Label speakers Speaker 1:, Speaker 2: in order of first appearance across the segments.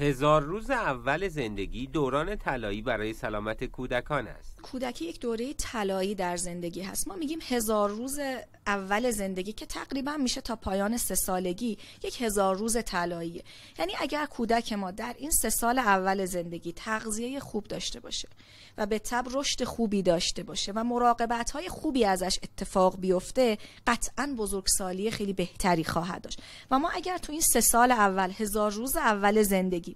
Speaker 1: هزار روز اول زندگی دوران طلایی برای سلامت کودکان است.
Speaker 2: کودکی یک دوره طلایی در زندگی هست. ما میگیم هزار روز اول زندگی که تقریبا میشه تا پایان سه سالگی یک هزار روز طلاییه. یعنی اگر کودک ما در این سه سال اول زندگی تغذیه خوب داشته باشه و به تب رشد خوبی داشته باشه و مراقبت های خوبی ازش اتفاق بیفته قطعا بزرگسالی خیلی بهتری خواهد داشت. و ما اگر تو این سه سال اول هزار روز اول زندگی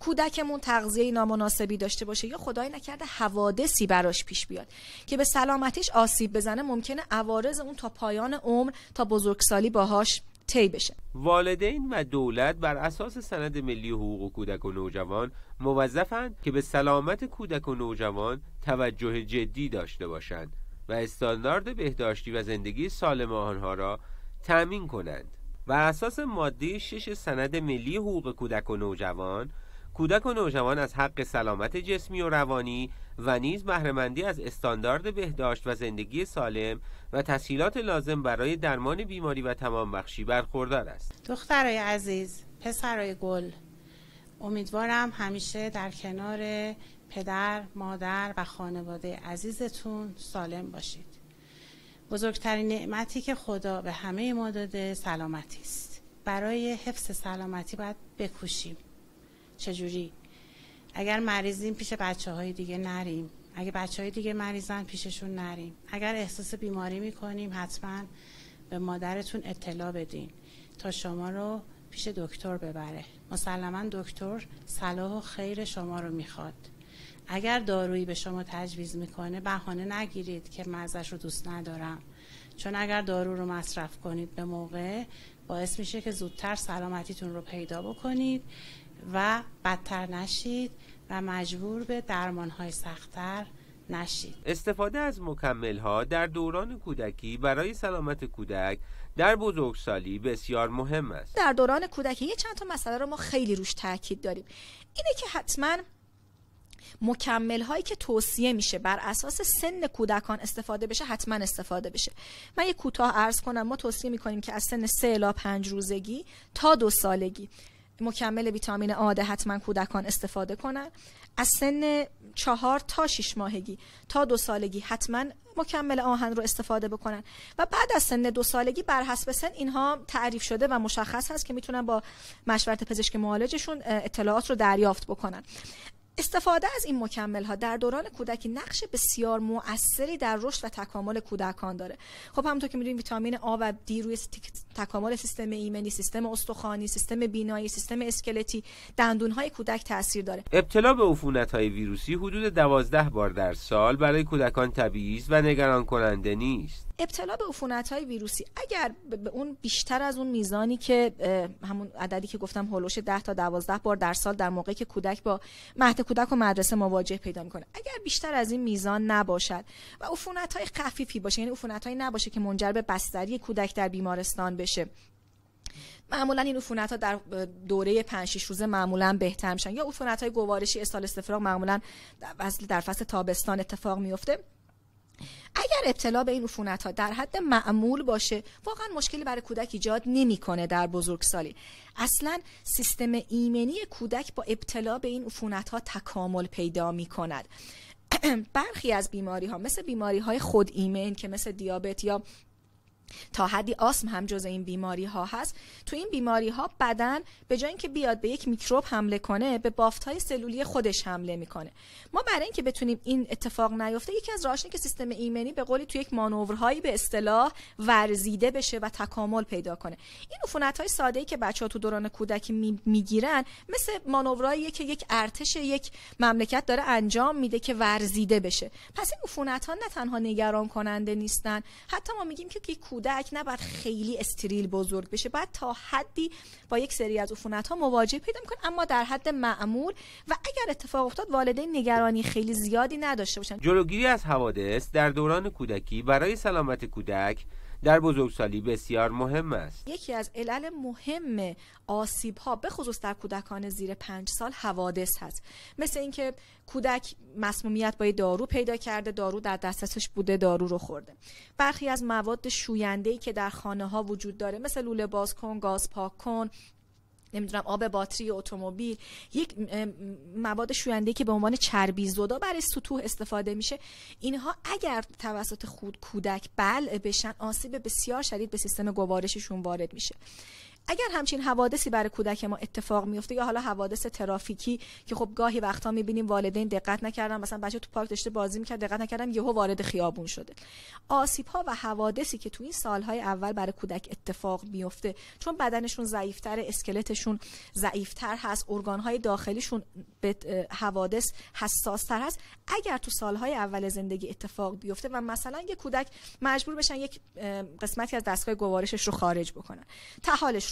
Speaker 2: کودکمون تغذیه نامناسبی داشته باشه یا خدای نکرده حوادثی براش پیش بیاد که به سلامتیش آسیب بزنه ممکنه عوارض اون تا پایان عمر تا بزرگسالی باهاش طی بشه
Speaker 1: والدین و دولت بر اساس سند ملی حقوق و کودک و نوجوان موظفند که به سلامت کودک و نوجوان توجه جدی داشته باشند و استاندارد بهداشتی و زندگی سالم آنها را تأمین کنند بر اساس ماده 6 سند ملی حقوق کودک و نوجوان کودک و نوجوان از حق سلامت جسمی و روانی و نیز بهرهمندی از استاندارد بهداشت و زندگی سالم و تسهیلات لازم برای درمان بیماری و تمام بخشی برخوردار است
Speaker 3: دخترای عزیز پسرای گل امیدوارم همیشه در کنار پدر، مادر و خانواده عزیزتون سالم باشید بزرگترین نعمتی که خدا به همه ما داده سلامتی است برای حفظ سلامتی باید بکوشیم چجوری اگر مریضیم پیش بچه های دیگه نریم اگر بچه های دیگه مریضن پیششون نریم اگر احساس بیماری میکنیم حتما به مادرتون اطلاع بدین تا شما رو پیش دکتر ببره مسلما دکتر صلاح و خیر شما رو میخواد اگر دارویی به شما تجویز میکنه بهانه نگیرید که من رو دوست ندارم چون اگر دارو رو مصرف کنید به موقع باعث میشه که زودتر سلامتیتون رو پیدا بکنید و بدتر نشید و مجبور به درمانهای سختتر نشید
Speaker 1: استفاده از مکمل ها در دوران کودکی برای سلامت کودک در بزرگسالی بسیار مهم است
Speaker 2: در دوران کودکی یه چند تا مسئله رو ما خیلی روش تاکید داریم اینه که حتما مکمل هایی که توصیه میشه بر اساس سن کودکان استفاده بشه حتما استفاده بشه من یه کوتاه عرض کنم ما توصیه میکنیم که از سن 3 الی 5 روزگی تا دو سالگی مکمل ویتامین آده حتما کودکان استفاده کنن از سن چهار تا شیش ماهگی تا دو سالگی حتما مکمل آهن رو استفاده بکنن و بعد از سن دو سالگی بر حسب سن اینها تعریف شده و مشخص هست که میتونن با مشورت پزشک معالجشون اطلاعات رو دریافت بکنن استفاده از این مکمل ها در دوران کودکی نقش بسیار مؤثری در رشد و تکامل کودکان داره خب همونطور که میدونیم ویتامین آ و دی روی تکامل سیستم ایمنی سیستم استخوانی سیستم بینایی سیستم اسکلتی دندون های کودک تاثیر داره
Speaker 1: ابتلا به عفونت های ویروسی حدود دوازده بار در سال برای کودکان طبیعی و نگران کننده نیست
Speaker 2: ابتلا به عفونت های ویروسی اگر به اون بیشتر از اون میزانی که همون عددی که گفتم هولوش 10 تا 12 بار در سال در موقعی که کودک با مهد کودک و مدرسه مواجه پیدا میکنه اگر بیشتر از این میزان نباشد و عفونت های خفیفی باشه یعنی عفونت نباشه که منجر به بستری کودک در بیمارستان بشه معمولا این عفونت ها در دوره 5 6 روزه معمولا بهتر میشن یا عفونت های گوارشی استال استفراغ معمولا در فصل تابستان اتفاق میفته اگر ابتلا به این عفونت ها در حد معمول باشه واقعا مشکلی برای کودک ایجاد نمیکنه در بزرگسالی اصلا سیستم ایمنی کودک با ابتلا به این عفونت ها تکامل پیدا می کند برخی از بیماری ها مثل بیماری های خود ایمن که مثل دیابت یا تا حدی آسم هم جز این بیماری ها هست تو این بیماری ها بدن به جای اینکه بیاد به یک میکروب حمله کنه به بافت های سلولی خودش حمله میکنه ما برای اینکه بتونیم این اتفاق نیفته یکی از راهش که سیستم ایمنی به قولی تو یک مانورهایی به اصطلاح ورزیده بشه و تکامل پیدا کنه این عفونت های ساده ای که بچه ها تو دوران کودکی میگیرن مثل مانورهایی که یک ارتش یک مملکت داره انجام میده که ورزیده بشه پس این عفونت ها نه تنها نگران کننده نیستن حتی ما میگیم که کودک نباید خیلی استریل بزرگ بشه بعد تا حدی با یک سری از عفونت ها مواجه پیدا میکنه اما در حد معمول و اگر اتفاق افتاد والدین نگرانی خیلی زیادی نداشته باشن
Speaker 1: جلوگیری از حوادث در دوران کودکی برای سلامت کودک در بزرگسالی بسیار مهم است
Speaker 2: یکی از علل مهم آسیب ها به خصوص در کودکان زیر پنج سال حوادث هست مثل اینکه کودک مسمومیت با دارو پیدا کرده دارو در دسترسش بوده دارو رو خورده برخی از مواد شوینده ای که در خانه ها وجود داره مثل لوله باز کن گاز پاک کن نمیدونم آب باتری اتومبیل یک مواد شوینده که به عنوان چربی زدا برای سطوح استفاده میشه اینها اگر توسط خود کودک بل بشن آسیب بسیار شدید به سیستم گوارششون وارد میشه اگر همچین حوادثی برای کودک ما اتفاق میفته یا حالا حوادث ترافیکی که خب گاهی وقتا میبینیم والدین دقت نکردن مثلا بچه تو پارک داشته بازی میکرد دقت نکردم یهو وارد خیابون شده آسیب ها و حوادثی که تو این سالهای اول برای کودک اتفاق میفته چون بدنشون ضعیفتر اسکلتشون ضعیفتر هست ارگان های داخلیشون به حوادث حساستر هست اگر تو سالهای اول زندگی اتفاق بیفته و مثلا یه کودک مجبور بشن یک قسمتی از دستگاه گوارشش رو خارج بکنن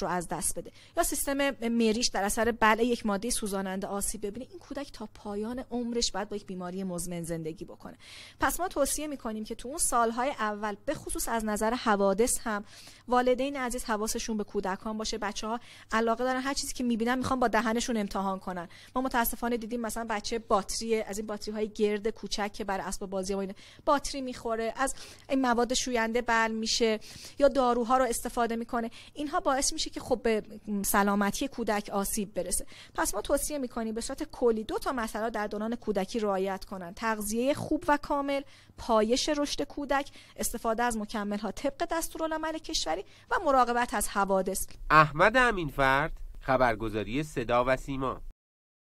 Speaker 2: رو از دست بده یا سیستم مریش در اثر بلع یک ماده سوزاننده آسیب ببینه این کودک تا پایان عمرش باید با یک بیماری مزمن زندگی بکنه پس ما توصیه میکنیم که تو اون سالهای اول به خصوص از نظر حوادث هم والدین عزیز حواسشون به کودکان باشه بچه ها علاقه دارن هر چیزی که میبینن میخوان با دهنشون امتحان کنن ما متاسفانه دیدیم مثلا بچه باتری از این باتری های گرد کوچک که برای اسباب بازی و باتری میخوره از این مواد شوینده بل میشه یا داروها رو استفاده میکنه اینها باعث میشه که خب به سلامتی کودک آسیب برسه پس ما توصیه میکنیم به صورت کلی دو تا مسئله در دوران کودکی رعایت کنن تغذیه خوب و کامل پایش رشد کودک استفاده از مکمل ها طبق دستورالعمل کشوری و مراقبت از حوادث
Speaker 1: احمد فرد، خبرگزاری صدا و سیما